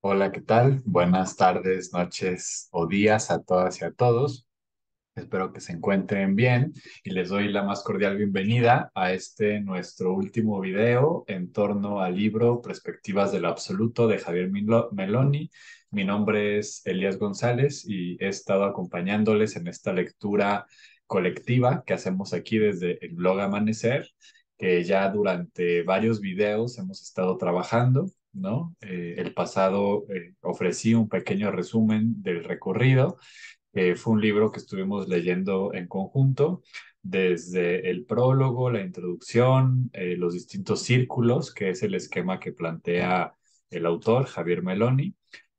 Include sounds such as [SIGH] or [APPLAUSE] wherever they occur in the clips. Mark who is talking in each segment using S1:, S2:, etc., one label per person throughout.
S1: Hola, ¿qué tal? Buenas tardes, noches o días a todas y a todos. Espero que se encuentren bien y les doy la más cordial bienvenida a este nuestro último video en torno al libro Perspectivas del Absoluto de Javier Meloni. Mi nombre es Elías González y he estado acompañándoles en esta lectura colectiva que hacemos aquí desde el blog Amanecer, que ya durante varios videos hemos estado trabajando eh, el pasado eh, ofrecí un pequeño resumen del recorrido. Eh, fue un libro que estuvimos leyendo en conjunto, desde el prólogo, la introducción, los distintos círculos, que es el esquema que plantea el autor, Javier Meloni.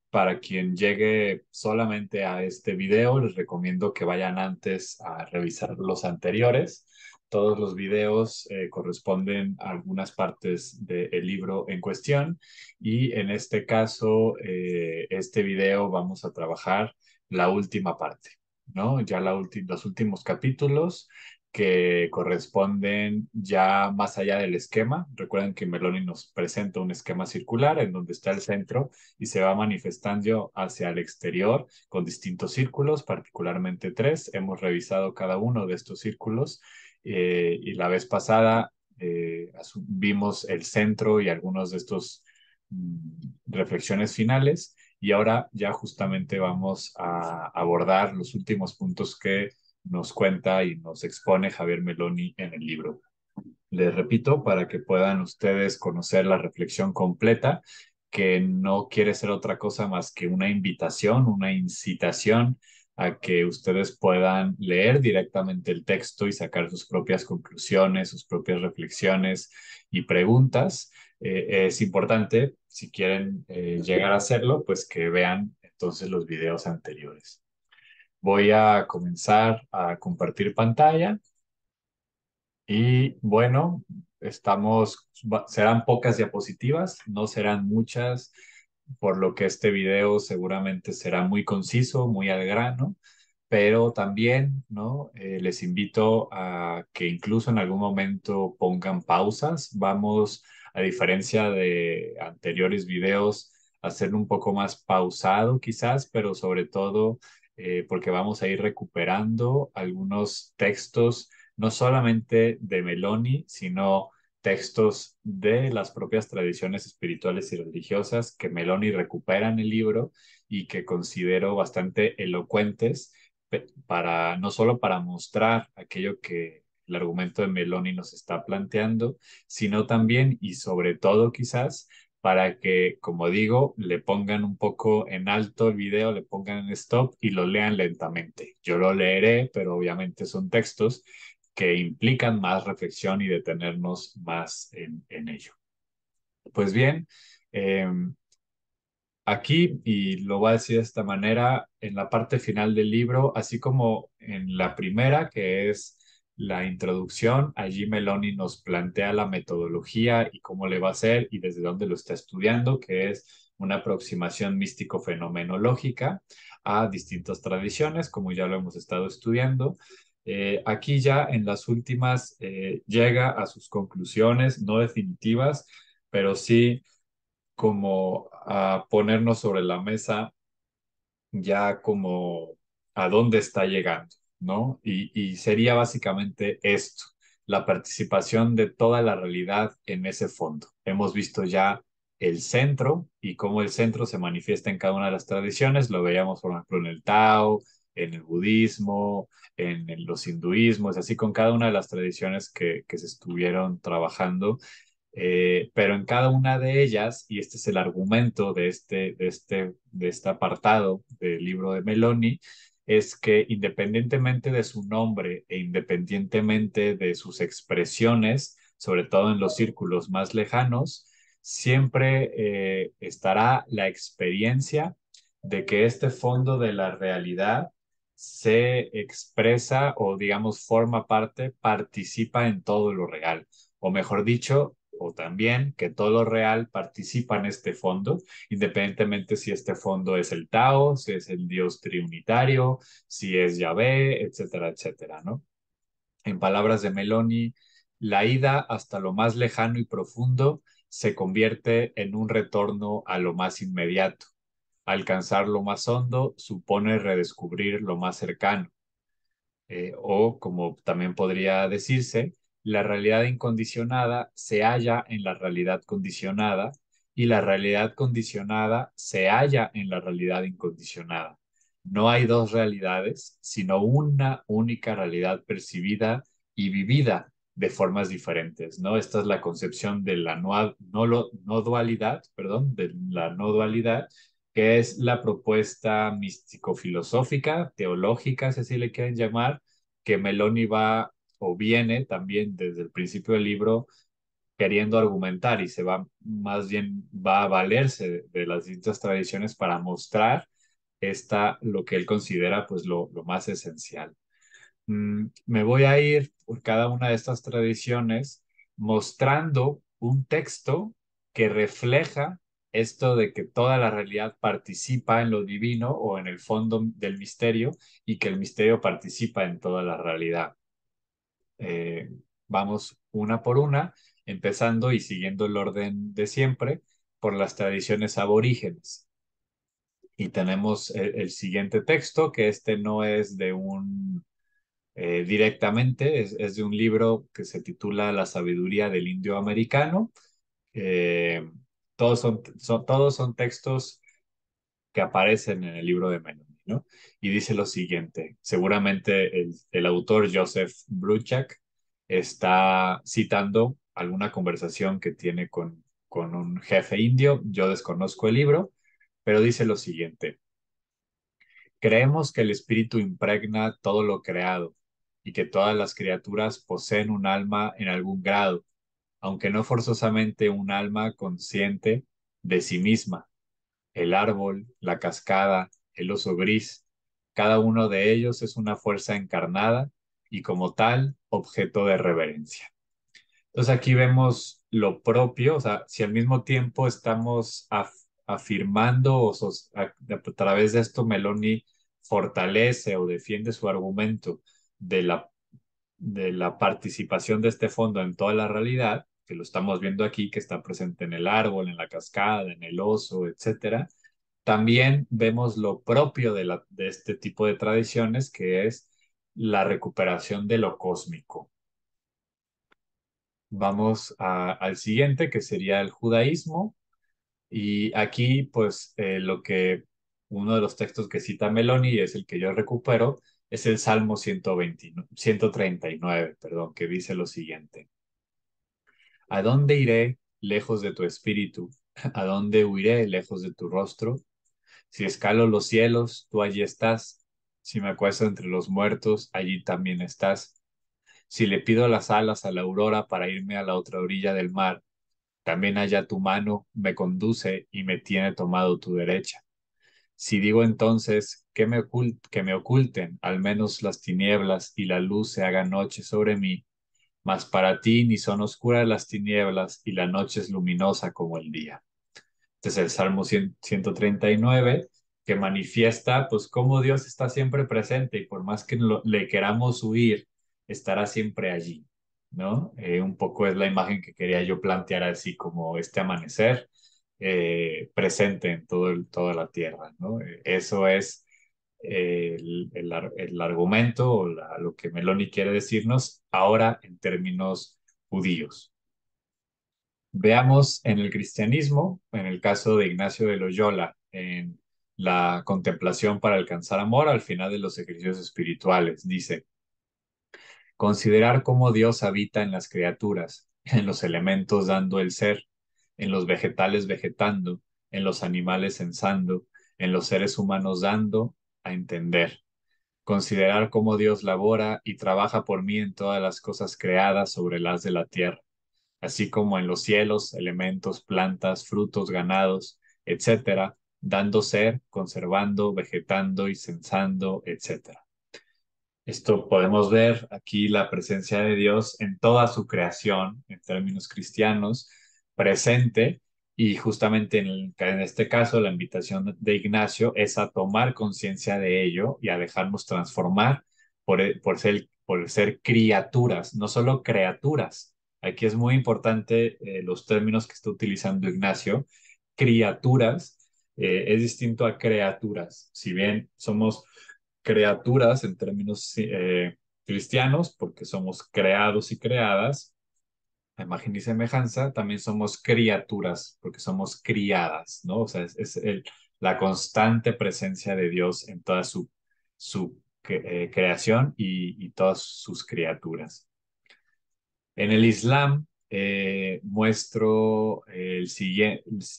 S1: Para quien llegue solamente a este video, les recomiendo que vayan antes a revisar los anteriores todos los videos eh, corresponden a algunas partes del libro en cuestión y en este caso, eh, este video vamos a trabajar la última parte, ¿no? Ya los últimos capítulos que corresponden ya más allá del esquema. Recuerden que Meloni nos presenta un esquema circular en donde está el centro y se va manifestando hacia el exterior con distintos círculos, particularmente tres. Hemos revisado cada uno de estos círculos eh, y la vez pasada eh, vimos el centro y algunos de estos mm, reflexiones finales y ahora ya justamente vamos a abordar los últimos puntos que nos cuenta y nos expone Javier Meloni en el libro. Les repito, para que puedan ustedes conocer la reflexión completa, que no quiere ser otra cosa más que una invitación, una incitación a que ustedes puedan leer directamente el texto y sacar sus propias conclusiones, sus propias reflexiones y preguntas. Eh, es importante, si quieren eh, llegar a hacerlo, pues que vean entonces los videos anteriores. Voy a comenzar a compartir pantalla. Y bueno, estamos, serán pocas diapositivas, no serán muchas por lo que este video seguramente será muy conciso, muy al grano, pero también ¿no? Eh, les invito a que incluso en algún momento pongan pausas. Vamos, a diferencia de anteriores videos, a hacer un poco más pausado quizás, pero sobre todo eh, porque vamos a ir recuperando algunos textos, no solamente de Meloni, sino textos de las propias tradiciones espirituales y religiosas que Meloni recupera en el libro y que considero bastante elocuentes para no solo para mostrar aquello que el argumento de Meloni nos está planteando, sino también y sobre todo quizás para que, como digo, le pongan un poco en alto el video, le pongan en stop y lo lean lentamente. Yo lo leeré, pero obviamente son textos que implican más reflexión y detenernos más en, ello. Pues bien, em, aquí, y lo va a decir de esta manera, en la parte final del libro, así como en la primera, que es la introducción, allí Meloni nos plantea la metodología y cómo le va a ser y desde dónde lo está estudiando, que es una aproximación místico-fenomenológica a distintas tradiciones, como ya lo hemos estado estudiando. Eh, aquí ya en las últimas eh, llega a sus conclusiones, no definitivas, pero sí como a ponernos sobre la mesa ya como a dónde está llegando, ¿no? Y, y sería básicamente esto, la participación de toda la realidad en ese fondo. Hemos visto ya el centro y cómo el centro se manifiesta en cada una de las tradiciones, lo veíamos por ejemplo en el Tao, en el budismo, en, los hinduismos, así con cada una de las tradiciones que, que se estuvieron trabajando. Eh, pero en cada una de ellas, y este es el argumento de este, de este, de este apartado del libro de Meloni, es que independientemente de su nombre e independientemente de sus expresiones, sobre todo en los círculos más lejanos, siempre eh, estará la experiencia de que este fondo de la realidad se expresa o digamos forma parte, participa en todo lo real. O mejor dicho, o también que todo lo real participa en este fondo, independientemente si este fondo es el Tao, si es el Dios trinitario si es Yahvé, etcétera, etcétera, ¿no? En palabras de Meloni, la ida hasta lo más lejano y profundo se convierte en un retorno a lo más inmediato, alcanzar lo más hondo supone redescubrir lo más cercano. Eh, o, como también podría decirse, la realidad incondicionada se halla en la realidad condicionada y la realidad condicionada se halla en la realidad incondicionada. No hay dos realidades, sino una única realidad percibida y vivida de formas diferentes, ¿no? Esta es la concepción de la no dualidad, perdón, de la no dualidad, que es la propuesta místico-filosófica, teológica, si así le quieren llamar, que Meloni va o viene también desde el principio del libro queriendo argumentar y se va más bien va a valerse de las distintas tradiciones para mostrar esta lo que él considera pues lo, lo más esencial. Mm, me voy a ir por cada una de estas tradiciones mostrando un texto que refleja esto de que toda la realidad participa en lo divino o en el fondo del misterio y que el misterio participa en toda la realidad. Eh, vamos una por una, empezando y siguiendo el orden de siempre por las tradiciones aborígenes. Y tenemos el, siguiente texto, que este no es de un eh, directamente, es, es, de un libro que se titula La sabiduría del indio americano. Eh, todos son, todos son textos que aparecen en el libro de Melanie, ¿no? Y dice lo siguiente, seguramente el, autor Joseph Bruchak está citando alguna conversación que tiene con, con un jefe indio, yo desconozco el libro, pero dice lo siguiente, creemos que el espíritu impregna todo lo creado y que todas las criaturas poseen un alma en algún grado, aunque no forzosamente un alma consciente de sí misma. El árbol, la cascada, el oso gris, cada uno de ellos es una fuerza encarnada y como tal objeto de reverencia. Entonces aquí vemos lo propio, o sea, si al mismo tiempo estamos afirmando o a, través de esto Meloni fortalece o defiende su argumento de la de la participación de este fondo en toda la realidad, que lo estamos viendo aquí, que está presente en el árbol, en la cascada, en el oso, etcétera, también vemos lo propio de, este tipo de tradiciones, que es la recuperación de lo cósmico. Vamos al siguiente, que sería el judaísmo. Y aquí, pues, eh, lo que uno de los textos que cita Meloni y es el que yo recupero, es el Salmo 139, perdón, que dice lo siguiente. ¿A dónde iré lejos de tu espíritu? ¿A dónde huiré lejos de tu rostro? Si escalo los cielos, tú allí estás. Si me acuesto entre los muertos, allí también estás. Si le pido las alas a la aurora para irme a la otra orilla del mar, también allá tu mano me conduce y me tiene tomado tu derecha. Si digo entonces que me, que me oculten, al menos las tinieblas y la luz se haga noche sobre mí, mas para ti ni son oscuras las tinieblas y la noche es luminosa como el día. entonces este el Salmo 139 que manifiesta pues cómo Dios está siempre presente y por más que le queramos huir, estará siempre allí, ¿no? Eh, un poco es la imagen que quería yo plantear así como este amanecer eh, presente en todo toda la tierra, ¿no? Eh, eso es el, el, argumento o lo que Meloni quiere decirnos ahora en términos judíos. Veamos en el cristianismo, en el caso de Ignacio de Loyola, en la contemplación para alcanzar amor al final de los ejercicios espirituales, dice, considerar cómo Dios habita en las criaturas, en los elementos dando el ser, en los vegetales vegetando, en los animales ensando, en los seres humanos dando, a entender, considerar cómo Dios labora y trabaja por mí en todas las cosas creadas sobre las de la tierra, así como en los cielos, elementos, plantas, frutos, ganados, etcétera, dando ser, conservando, vegetando y censando, etcétera. Esto podemos ver aquí la presencia de Dios en toda su creación, en términos cristianos, presente y justamente en, en, este caso, la invitación de Ignacio es a tomar conciencia de ello y a dejarnos transformar por, e, ser, por ser criaturas, no solo criaturas. Aquí es muy importante eh, los términos que está utilizando Ignacio. Criaturas eh, es distinto a criaturas. Si bien somos criaturas en términos eh, cristianos, porque somos creados y creadas, imagen y semejanza, también somos criaturas, porque somos criadas, ¿no? O sea, es, la constante presencia de Dios en toda su, eh, creación y, todas sus criaturas. En el Islam eh, muestro eh,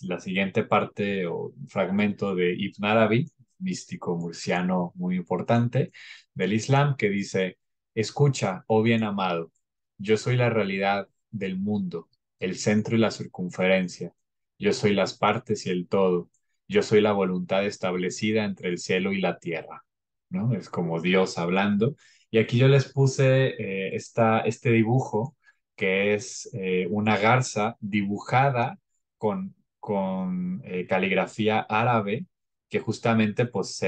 S1: la siguiente parte o fragmento de Ibn Arabi, místico murciano muy importante del Islam, que dice, escucha, oh bien amado, yo soy la realidad del mundo, el centro y la circunferencia. Yo soy las partes y el todo. Yo soy la voluntad establecida entre el cielo y la tierra. ¿no? Es como Dios hablando. Y aquí yo les puse eh, esta, este dibujo, que es eh, una garza dibujada con, con eh, caligrafía árabe, que justamente pues,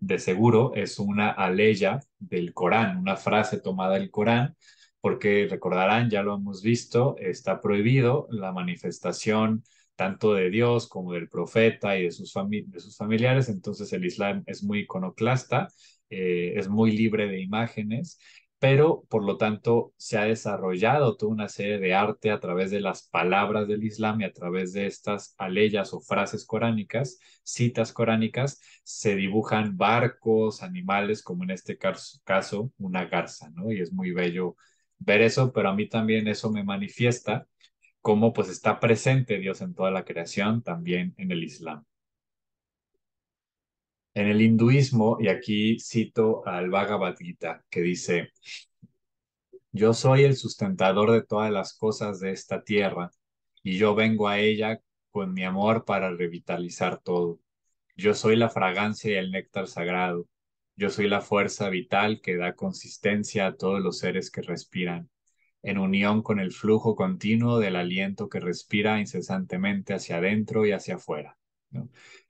S1: de seguro es una aleya del Corán, una frase tomada del Corán, porque recordarán, ya lo hemos visto, está prohibido la manifestación tanto de Dios como del profeta y de sus, familiares, entonces el Islam es muy iconoclasta, eh, es muy libre de imágenes, pero por lo tanto se ha desarrollado toda una serie de arte a través de las palabras del Islam y a través de estas aleyas o frases coránicas, citas coránicas, se dibujan barcos, animales, como en este caso una garza, ¿no? Y es muy bello ver eso, pero a mí también eso me manifiesta cómo pues está presente Dios en toda la creación, también en el Islam. En el hinduismo, y aquí cito al Bhagavad Gita, que dice, yo soy el sustentador de todas las cosas de esta tierra, y yo vengo a ella con mi amor para revitalizar todo. Yo soy la fragancia y el néctar sagrado. Yo soy la fuerza vital que da consistencia a todos los seres que respiran, en unión con el flujo continuo del aliento que respira incesantemente hacia adentro y hacia afuera.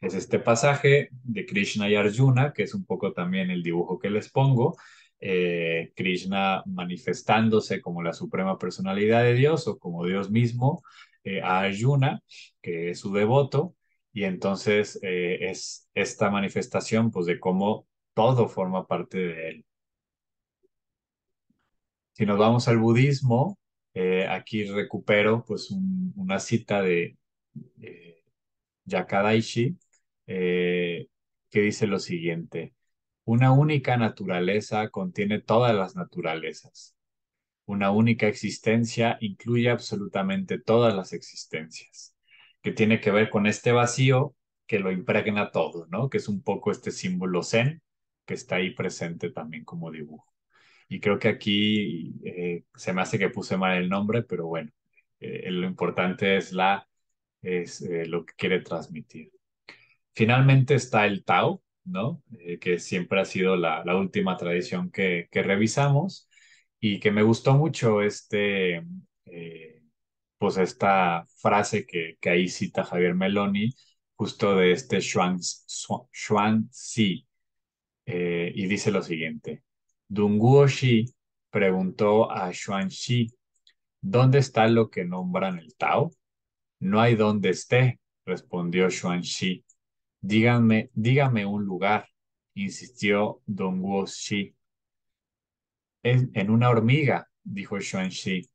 S1: Es este pasaje de Krishna y Arjuna, que es un poco también el dibujo que les pongo, eh, Krishna manifestándose como la suprema personalidad de Dios o como Dios mismo eh, a Arjuna, que es su devoto, y entonces eh, es esta manifestación pues, de cómo todo forma parte de él. Si nos vamos al budismo, eh, aquí recupero pues una cita de eh, Yakadaishi que dice lo siguiente, una única naturaleza contiene todas las naturalezas, una única existencia incluye absolutamente todas las existencias, que tiene que ver con este vacío que lo impregna todo, ¿no? Que es un poco este símbolo zen que está ahí presente también como dibujo. Y creo que aquí eh, se me hace que puse mal el nombre, pero bueno, eh, eh, lo importante es, la, es lo que quiere transmitir. Finalmente está el Tao, ¿no? que siempre ha sido la, la última tradición que, que, revisamos y que me gustó mucho este, pues esta frase que, que ahí cita Javier Meloni, justo de este Xuan, Xuan, eh, y dice lo siguiente. Dunguo Shi preguntó a Xuan Xi, ¿dónde está lo que nombran el Tao? No hay donde esté, respondió Xuan Díganme, dígame un lugar, insistió Dunguo Shi. En, una hormiga, dijo Xuan Shi.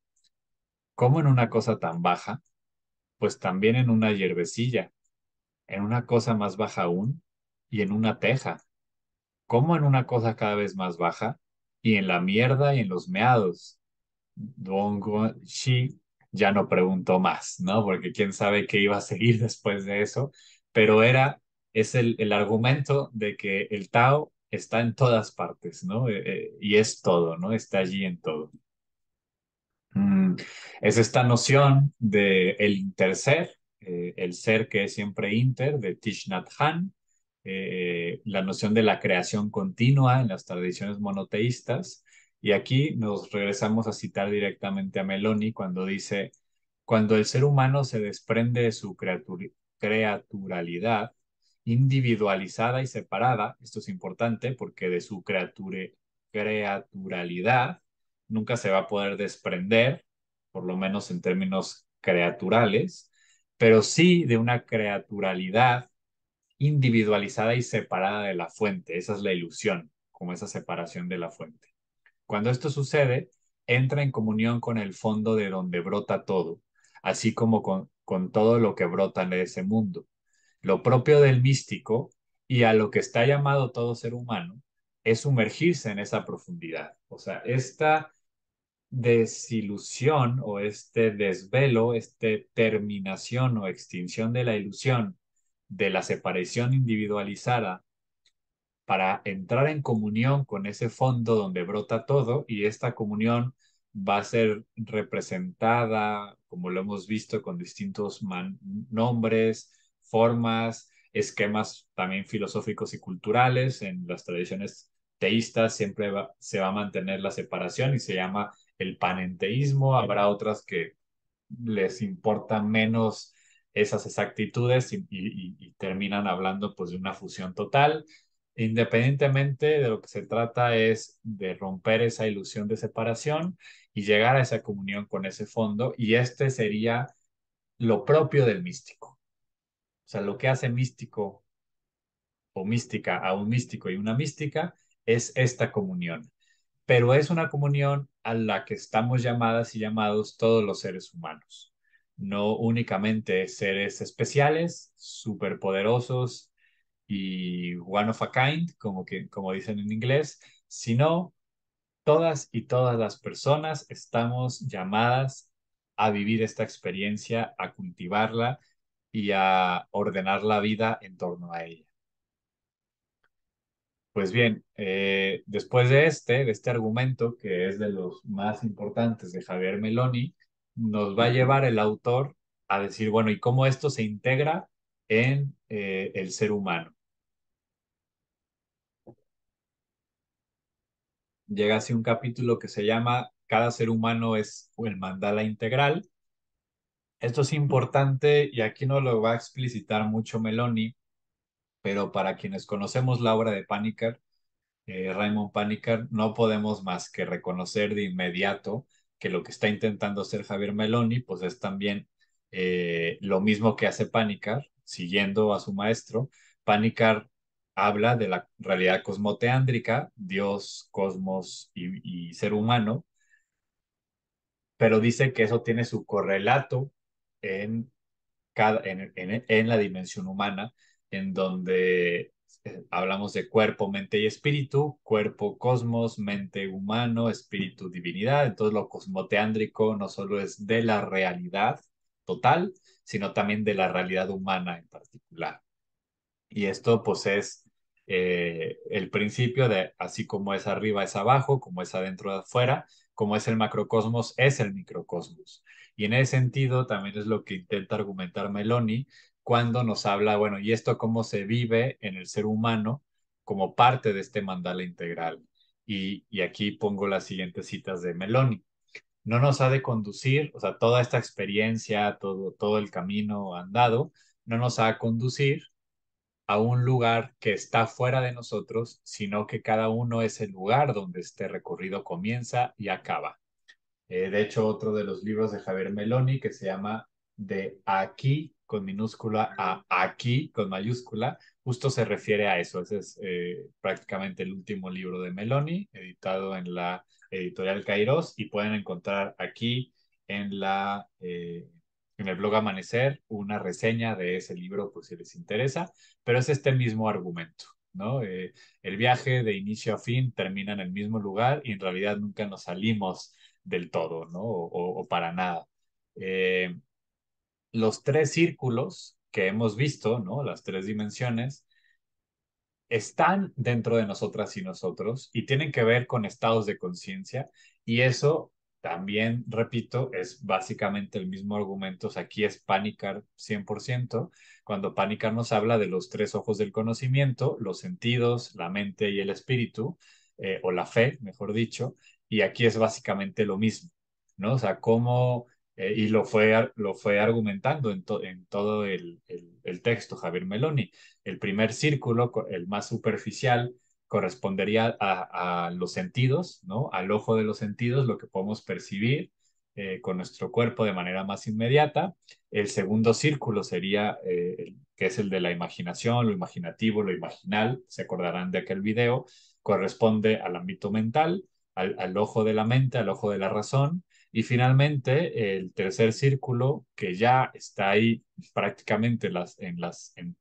S1: ¿Cómo en una cosa tan baja? Pues también en una hierbecilla, en una cosa más baja aún y en una teja, como en una cosa cada vez más baja y en la mierda y en los meados. Dong Shi ya no preguntó más, ¿no? Porque quién sabe qué iba a seguir [LAUGHS] después de eso, pero era, es el, el argumento de que el Tao está en todas partes, ¿no? Eh, eh, y es todo, ¿no? Está allí en todo. Mm, es esta noción de el interser, eh, el ser que es siempre inter, de Tishnat Han, eh, la noción de la creación continua en las tradiciones monoteístas. Y aquí nos regresamos a citar directamente a Meloni cuando dice, cuando el ser humano se desprende de su creaturalidad individualizada y separada, esto es importante porque de su creaturalidad nunca se va a poder desprender, por lo menos en términos creaturales, pero sí de una creaturalidad individualizada y separada de la fuente. Esa es la ilusión, como esa separación de la fuente. Cuando esto sucede, entra en comunión con el fondo de donde brota todo, así como con, todo lo que brota en ese mundo. Lo propio del místico y a lo que está llamado todo ser humano es sumergirse en esa profundidad. O sea, esta desilusión o este desvelo, esta terminación o extinción de la ilusión de la separación individualizada para entrar en comunión con ese fondo donde brota todo y esta comunión va a ser representada, como lo hemos visto, con distintos nombres, formas, esquemas también filosóficos y culturales. En las tradiciones teístas siempre se va a mantener la separación y se llama el panenteísmo. Habrá otras que les importa menos esas exactitudes y, y, terminan hablando pues de una fusión total. Independientemente de lo que se trata es de romper esa ilusión de separación y llegar a esa comunión con ese fondo y este sería lo propio del místico. O sea, lo que hace místico o mística a un místico y una mística es esta comunión. Pero es una comunión a la que estamos llamadas y llamados todos los seres humanos no únicamente seres especiales, superpoderosos y one of a kind, como, que, como dicen en inglés, sino todas y todas las personas estamos llamadas a vivir esta experiencia, a cultivarla y a ordenar la vida en torno a ella. Pues bien, eh, después de este, de este argumento, que es de los más importantes de Javier Meloni, nos va a llevar el autor a decir, bueno, ¿y cómo esto se integra en eh, el ser humano? Llega así un capítulo que se llama Cada ser humano es el mandala integral. Esto es importante y aquí no lo va a explicitar mucho Meloni, pero para quienes conocemos la obra de Paniker, eh, Raymond Paniker, no podemos más que reconocer de inmediato que lo que está intentando hacer Javier Meloni, pues es también eh, lo mismo que hace Panicar, siguiendo a su maestro. Panicar habla de la realidad cosmoteándrica, Dios, cosmos y, ser humano, pero dice que eso tiene su correlato en, cada, en la dimensión humana, en donde eh, hablamos de cuerpo, mente y espíritu, cuerpo cosmos, mente humano, espíritu divinidad, entonces lo cosmoteándrico no solo es de la realidad total, sino también de la realidad humana en particular. Y esto pues es eh, el principio de así como es arriba es abajo, como es adentro es afuera, como es el macrocosmos es el microcosmos. Y en ese sentido también es lo que intenta argumentar Meloni cuando nos habla, bueno, y esto cómo se vive en el ser humano como parte de este mandala integral. Y, aquí pongo las siguientes citas de Meloni. No nos ha de conducir, o sea, toda esta experiencia, todo, todo el camino andado, no nos ha de conducir a un lugar que está fuera de nosotros, sino que cada uno es el lugar donde este recorrido comienza y acaba. Eh, de hecho, otro de los libros de Javier Meloni que se llama De aquí con minúscula a aquí con mayúscula, justo se refiere a eso. Ese es eh, prácticamente el último libro de Meloni, editado en la editorial Kairos, y pueden encontrar aquí en, la, eh, en el blog Amanecer una reseña de ese libro por si les interesa, pero es este mismo argumento. ¿no? Eh, el viaje de inicio a fin termina en el mismo lugar y en realidad nunca nos salimos del todo, ¿no? O, para nada. Eh, los tres círculos que hemos visto, ¿no? Las tres dimensiones, están dentro de nosotras y nosotros y tienen que ver con estados de conciencia y eso también, repito, es básicamente el mismo argumento. O aquí es Panicar 100%, cuando Panicar nos habla de los tres ojos del conocimiento, los sentidos, la mente y el espíritu, eh, o la fe, mejor dicho, y aquí es básicamente lo mismo, ¿no? O sea, cómo eh, y lo fue, lo fue argumentando en, todo el, texto Javier Meloni. El primer círculo, el más superficial, correspondería a, los sentidos, ¿no? Al ojo de los sentidos, lo que podemos percibir eh, con nuestro cuerpo de manera más inmediata. El segundo círculo sería, eh, que es el de la imaginación, lo imaginativo, lo imaginal, se acordarán de aquel video, corresponde al ámbito mental, al ojo de la mente, al ojo de la razón y finalmente, el tercer círculo, que ya está ahí prácticamente las, en, las, en,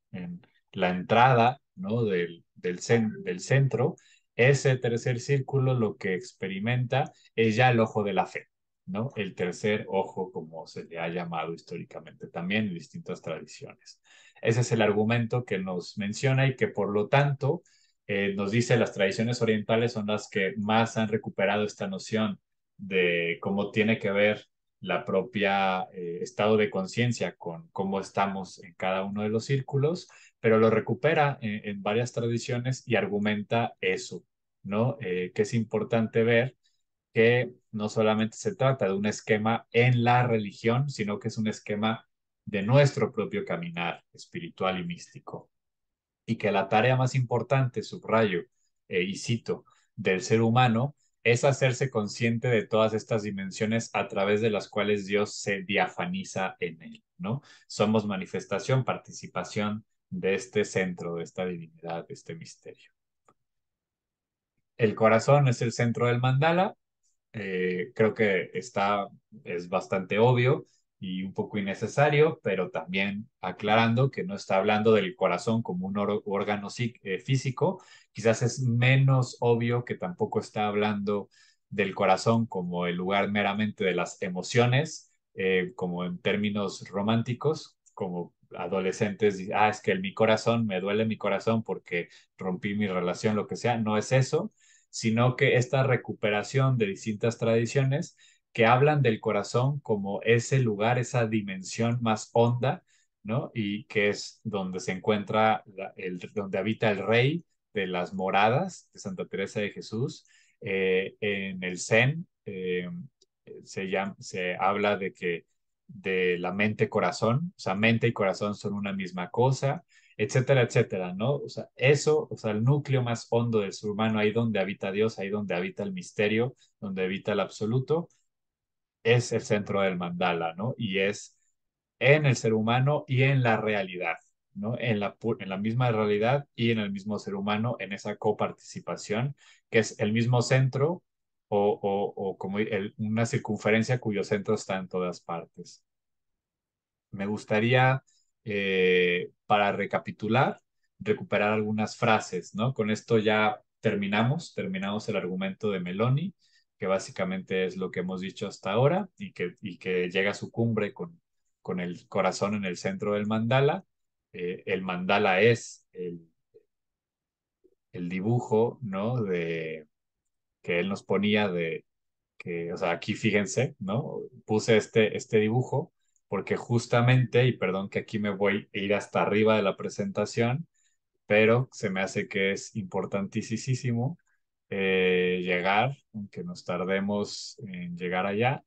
S1: la entrada ¿no? del, del, del centro, ese tercer círculo lo que experimenta es ya el ojo de la fe, ¿no? El tercer ojo, como se le ha llamado históricamente también en distintas tradiciones. Ese es el argumento que nos menciona y que por lo tanto eh, nos dice las tradiciones orientales son las que más han recuperado esta noción de cómo tiene que ver la propia eh, estado de conciencia con cómo estamos en cada uno de los círculos, pero lo recupera eh, en, varias tradiciones y argumenta eso, ¿no? Eh, que es importante ver que no solamente se trata de un esquema en la religión, sino que es un esquema de nuestro propio caminar espiritual y místico. Y que la tarea más importante, subrayo y cito, del ser humano es hacerse consciente de todas estas dimensiones a través de las cuales Dios se diafaniza en él, ¿no? Somos manifestación, participación de este centro, de esta divinidad, de este misterio. El corazón es el centro del mandala, eh, creo que está, es bastante obvio, y un poco innecesario, pero también aclarando que no está hablando del corazón como un órgano eh, físico, quizás es menos obvio que tampoco está hablando del corazón como el lugar meramente de las emociones, eh, como en términos románticos, como adolescentes, ah, es que mi corazón, me duele mi corazón porque rompí mi relación, lo que sea, no es eso, sino que esta recuperación de distintas tradiciones que hablan del corazón como ese lugar, esa dimensión más honda, ¿no? Y que es donde se encuentra, el, donde habita el rey de las moradas de Santa Teresa de Jesús. Eh, en el Zen eh, se, se habla de que de la mente-corazón, o sea, mente y corazón son una misma cosa, etcétera, etcétera, ¿no? O sea, eso, o sea, el núcleo más hondo del ser humano, ahí donde habita Dios, ahí donde habita el misterio, donde habita el absoluto, es el centro del mandala, ¿no? Y es en el ser humano y en la realidad, ¿no? En la, misma realidad y en el mismo ser humano, en esa coparticipación, que es el mismo centro o, como una circunferencia cuyo centro está en todas partes. Me gustaría, eh, para recapitular, recuperar algunas frases, ¿no? Con esto ya terminamos, terminamos el argumento de Meloni que básicamente es lo que hemos dicho hasta ahora y que, y que llega a su cumbre con, con el corazón en el centro del mandala. Eh, el mandala es el, el dibujo, ¿no? De, que él nos ponía de, que, o sea, aquí fíjense, ¿no? Puse este, este dibujo porque justamente, y perdón que aquí me voy a ir hasta arriba de la presentación, pero se me hace que es importantísimo eh, llegar, aunque nos tardemos en llegar allá,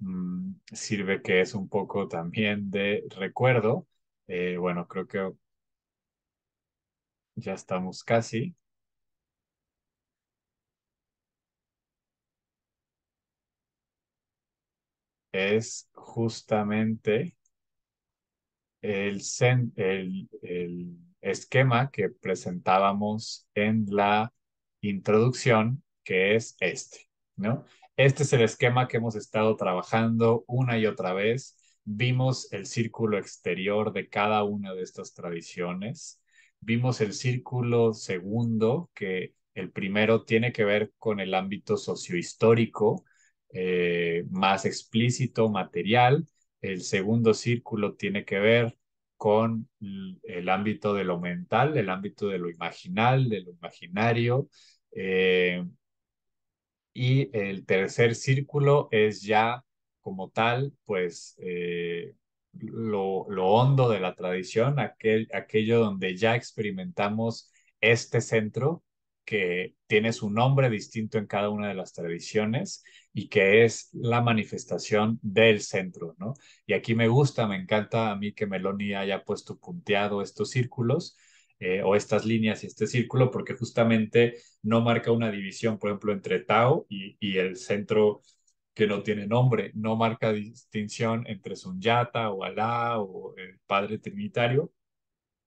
S1: mm, sirve que es un poco también de recuerdo. Eh, bueno, creo que ya estamos casi. Es justamente el, el esquema que presentábamos en la introducción, que es este, ¿no? Este es el esquema que hemos estado trabajando una y otra vez. Vimos el círculo exterior de cada una de estas tradiciones. Vimos el círculo segundo, que el primero tiene que ver con el ámbito sociohistórico, eh, más explícito, material. El segundo círculo tiene que ver con el ámbito de lo mental, el ámbito de lo imaginal, de lo imaginario. Eh, y el tercer círculo es ya como tal, pues eh, lo, lo, hondo de la tradición, aquel, aquello donde ya experimentamos este centro que tiene su nombre distinto en cada una de las tradiciones y que es la manifestación del centro, ¿no? Y aquí me gusta, me encanta a mí que Meloni haya puesto punteado estos círculos eh, o estas líneas y este círculo porque justamente no marca una división, por ejemplo, entre Tao y, el centro que no tiene nombre, no marca distinción entre Sunyata o Alá o el Padre Trinitario,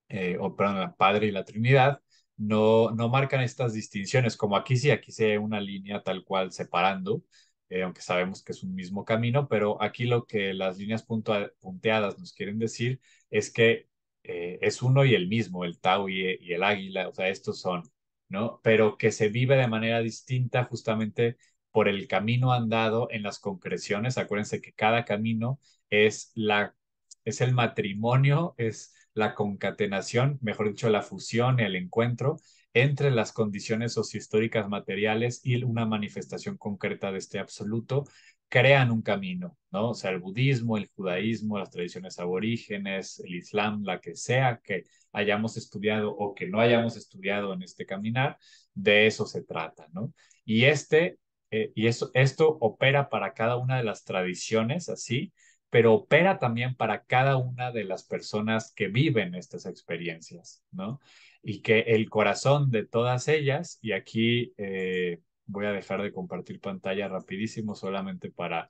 S1: eh, o perdón, el Padre y la Trinidad, no, no marcan estas distinciones, como aquí sí, aquí se ve una línea tal cual separando, eh, aunque sabemos que es un mismo camino, pero aquí lo que las líneas punteadas nos quieren decir es que eh, es uno y el mismo, el tau y, eh, y, el águila, o sea, estos son, ¿no? Pero que se vive de manera distinta justamente por el camino andado en las concreciones. Acuérdense que cada camino es la es el matrimonio, es la concatenación, mejor dicho, la fusión, el encuentro entre las condiciones sociohistóricas materiales y una manifestación concreta de este absoluto, crean un camino, ¿no? O sea, el budismo, el judaísmo, las tradiciones aborígenes, el islam, la que sea que hayamos estudiado o que no hayamos estudiado en este caminar, de eso se trata, ¿no? Y este, eh, y eso, esto opera para cada una de las tradiciones así, pero opera también para cada una de las personas que viven estas experiencias, ¿no? Y que el corazón de todas ellas, y aquí eh, voy a dejar de compartir pantalla rapidísimo solamente para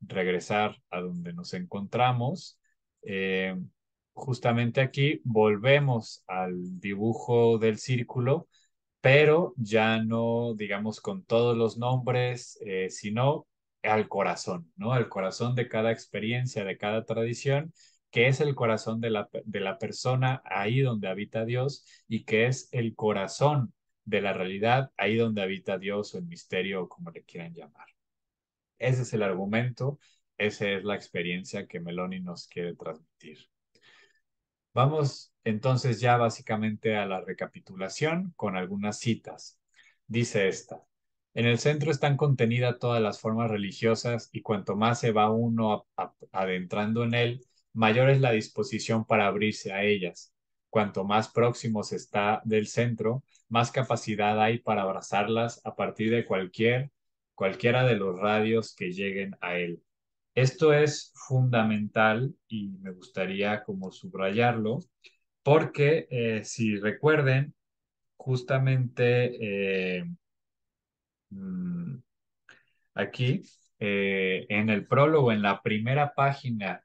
S1: regresar a donde nos encontramos. Eh, justamente aquí volvemos al dibujo del círculo, pero ya no, digamos, con todos los nombres, eh, sino al corazón, ¿no? Al corazón de cada experiencia, de cada tradición, que es el corazón de la, de la persona ahí donde habita Dios y que es el corazón de la realidad ahí donde habita Dios o el misterio o como le quieran llamar. Ese es el argumento, esa es la experiencia que Meloni nos quiere transmitir. Vamos entonces ya básicamente a la recapitulación con algunas citas. Dice esta, en el centro están contenidas todas las formas religiosas y cuanto más se va uno adentrando en él, mayor es la disposición para abrirse a ellas. Cuanto más próximo se está del centro, más capacidad hay para abrazarlas a partir de cualquier, cualquiera de los radios que lleguen a él. Esto es fundamental y me gustaría como subrayarlo, porque eh, si recuerden, justamente eh, Mm, aquí, eh, en el prólogo, en la primera página,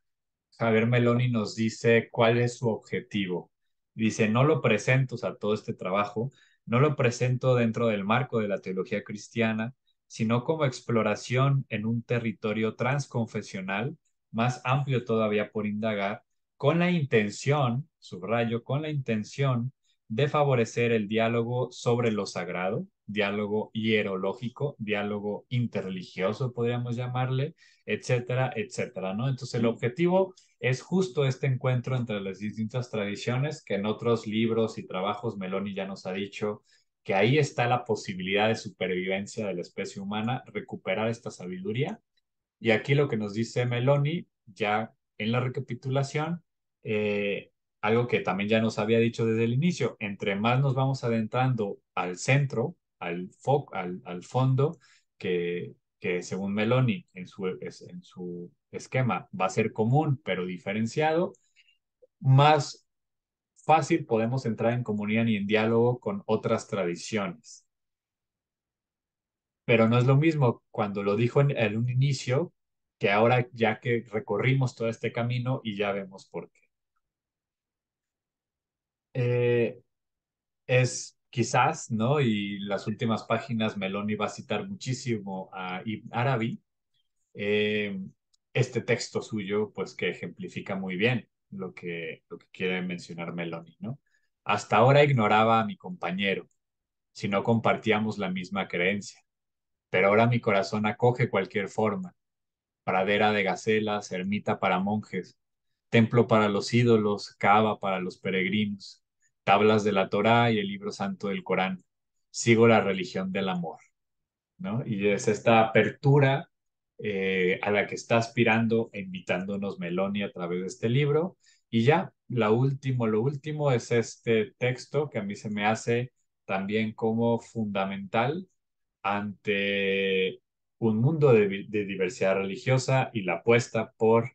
S1: Javier Meloni nos dice cuál es su objetivo. Dice, no lo presento, o sea, todo este trabajo, no lo presento dentro del marco de la teología cristiana, sino como exploración en un territorio transconfesional más amplio todavía por indagar, con la intención, subrayo, con la intención de favorecer el diálogo sobre lo sagrado, diálogo hierológico, diálogo interreligioso, podríamos llamarle, etcétera, etcétera, ¿no? Entonces el objetivo es justo este encuentro entre las distintas tradiciones que en otros libros y trabajos Meloni ya nos ha dicho que ahí está la posibilidad de supervivencia de la especie humana, recuperar esta sabiduría. Y aquí lo que nos dice Meloni, ya en la recapitulación, eh, algo que también ya nos había dicho desde el inicio, entre más nos vamos adentrando al centro, al, al, fondo, que, según Meloni en su, esquema va a ser común pero diferenciado, más fácil podemos entrar en comunión y en diálogo con otras tradiciones. Pero no es lo mismo cuando lo dijo en un inicio que ahora ya que recorrimos todo este camino y ya vemos por qué. Eh, es quizás, ¿no? Y las últimas páginas, Meloni va a citar muchísimo a Ibn Arabi, eh, este texto suyo, pues que ejemplifica muy bien lo que, lo que quiere mencionar Meloni, ¿no? Hasta ahora ignoraba a mi compañero, si no compartíamos la misma creencia, pero ahora mi corazón acoge cualquier forma, pradera de gacelas, ermita para monjes, templo para los ídolos, cava para los peregrinos, tablas de la Torá y el libro santo del Corán. Sigo la religión del amor, ¿no? Y es esta apertura eh, a la que está aspirando invitándonos Meloni a través de este libro. Y ya, la último, lo último es este texto que a mí se me hace también como fundamental ante un mundo de, diversidad religiosa y la apuesta por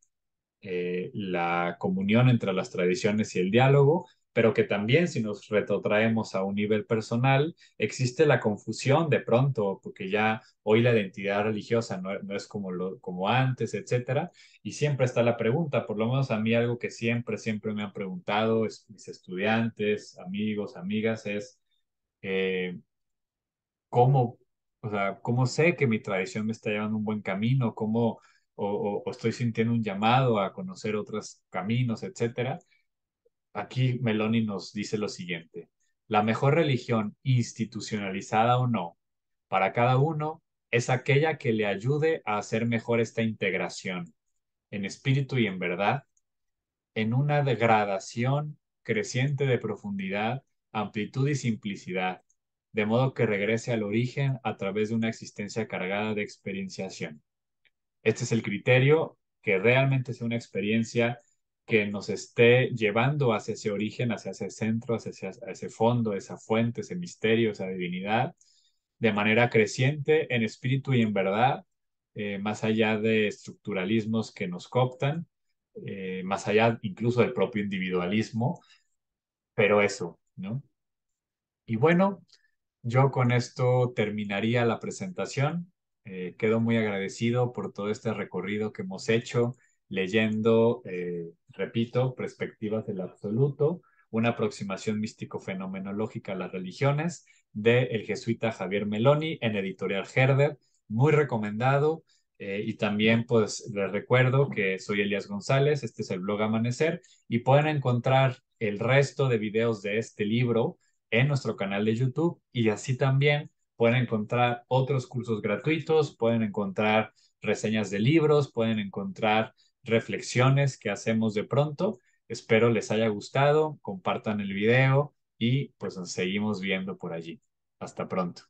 S1: eh, la comunión entre las tradiciones y el diálogo, pero que también si nos retrotraemos a un nivel personal, existe la confusión de pronto, porque ya hoy la identidad religiosa no, es como, como antes, etc., y siempre está la pregunta, por lo menos a mí algo que siempre, siempre me han preguntado mis estudiantes, amigos, amigas, es eh, cómo, o sea, cómo sé que mi tradición me está llevando un buen camino, cómo... O, o, estoy sintiendo un llamado a conocer otros caminos, etcétera Aquí Meloni nos dice lo siguiente. La mejor religión, institucionalizada o no, para cada uno es aquella que le ayude a hacer mejor esta integración, en espíritu y en verdad, en una degradación creciente de profundidad, amplitud y simplicidad, de modo que regrese al origen a través de una existencia cargada de experienciación. Este es el criterio, que realmente sea una experiencia que nos esté llevando hacia ese origen, hacia ese centro, hacia ese, fondo, esa fuente, ese misterio, esa divinidad, de manera creciente en espíritu y en verdad, eh, más allá de estructuralismos que nos cooptan, eh, más allá incluso del propio individualismo, pero eso, ¿no? Y bueno, yo con esto terminaría la presentación. Eh, quedo muy agradecido por todo este recorrido que hemos hecho leyendo, eh, repito, perspectivas del absoluto, una aproximación místico-fenomenológica a las religiones, de el jesuita Javier Meloni en editorial Herder, muy recomendado. Eh, y también pues les recuerdo que soy Elías González, este es el blog Amanecer y pueden encontrar el resto de videos de este libro en nuestro canal de YouTube y así también pueden encontrar otros cursos gratuitos, pueden encontrar reseñas de libros, pueden encontrar reflexiones que hacemos de pronto. Espero les haya gustado, compartan el video y pues nos seguimos viendo por allí. Hasta pronto.